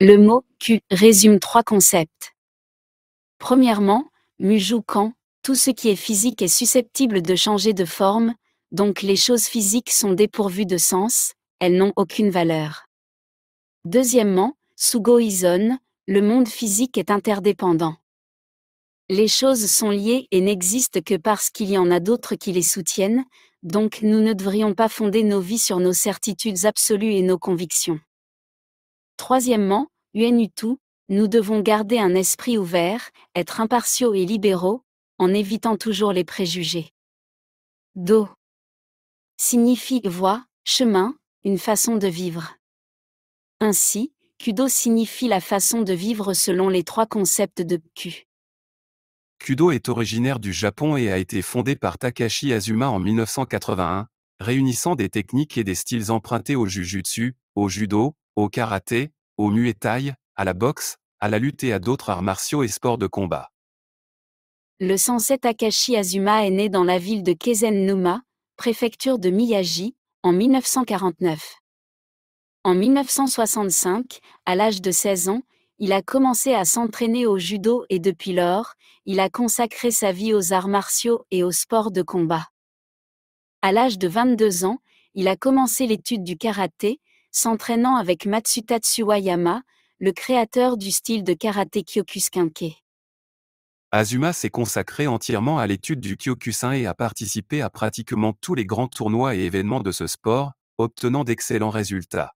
Le mot Q résume trois concepts. Premièrement, Mujoukan, tout ce qui est physique est susceptible de changer de forme, donc les choses physiques sont dépourvues de sens, elles n'ont aucune valeur. Deuxièmement, Sugoizon, le monde physique est interdépendant. Les choses sont liées et n'existent que parce qu'il y en a d'autres qui les soutiennent, donc nous ne devrions pas fonder nos vies sur nos certitudes absolues et nos convictions. Troisièmement, tout, nous devons garder un esprit ouvert, être impartiaux et libéraux, en évitant toujours les préjugés. Do signifie voie, chemin, une façon de vivre. Ainsi, Kudo signifie la façon de vivre selon les trois concepts de Q. Kudo est originaire du Japon et a été fondé par Takashi Azuma en 1981, réunissant des techniques et des styles empruntés au jujutsu, au judo, au karaté, au muay thai, à la boxe, à la lutte et à d'autres arts martiaux et sports de combat. Le 107 Akashi Azuma est né dans la ville de Kezen numa préfecture de Miyagi, en 1949. En 1965, à l'âge de 16 ans, il a commencé à s'entraîner au judo et depuis lors, il a consacré sa vie aux arts martiaux et aux sports de combat. À l'âge de 22 ans, il a commencé l'étude du karaté, s'entraînant avec Matsutatsuwayama, le créateur du style de karaté Kyokushinkai. Azuma s'est consacré entièrement à l'étude du Kyokushin et a participé à pratiquement tous les grands tournois et événements de ce sport, obtenant d'excellents résultats.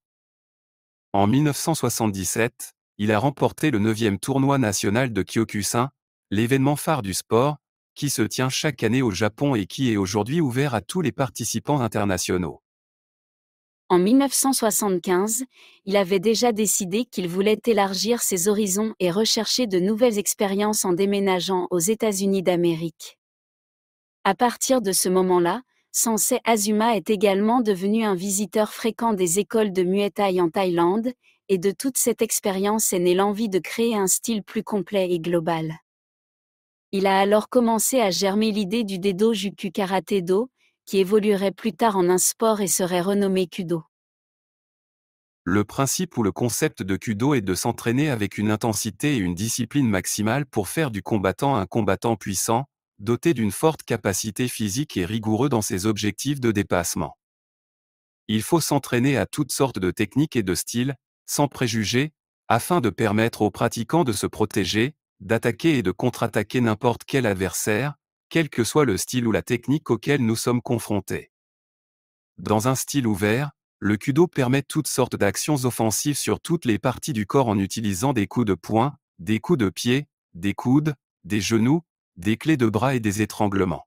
En 1977, il a remporté le 9e tournoi national de Kyokushin, l'événement phare du sport, qui se tient chaque année au Japon et qui est aujourd'hui ouvert à tous les participants internationaux. En 1975, il avait déjà décidé qu'il voulait élargir ses horizons et rechercher de nouvelles expériences en déménageant aux États-Unis d'Amérique. À partir de ce moment-là, Sensei Azuma est également devenu un visiteur fréquent des écoles de Muay Thai en Thaïlande, et de toute cette expérience est née l'envie de créer un style plus complet et global. Il a alors commencé à germer l'idée du Dedo Juku Karate Do, qui évoluerait plus tard en un sport et serait renommé Kudo. Le principe ou le concept de Kudo est de s'entraîner avec une intensité et une discipline maximale pour faire du combattant un combattant puissant, doté d'une forte capacité physique et rigoureux dans ses objectifs de dépassement. Il faut s'entraîner à toutes sortes de techniques et de styles, sans préjugés, afin de permettre aux pratiquants de se protéger, d'attaquer et de contre-attaquer n'importe quel adversaire, quel que soit le style ou la technique auquel nous sommes confrontés. Dans un style ouvert, le kudo permet toutes sortes d'actions offensives sur toutes les parties du corps en utilisant des coups de poing, des coups de pied, des coudes, des genoux, des clés de bras et des étranglements.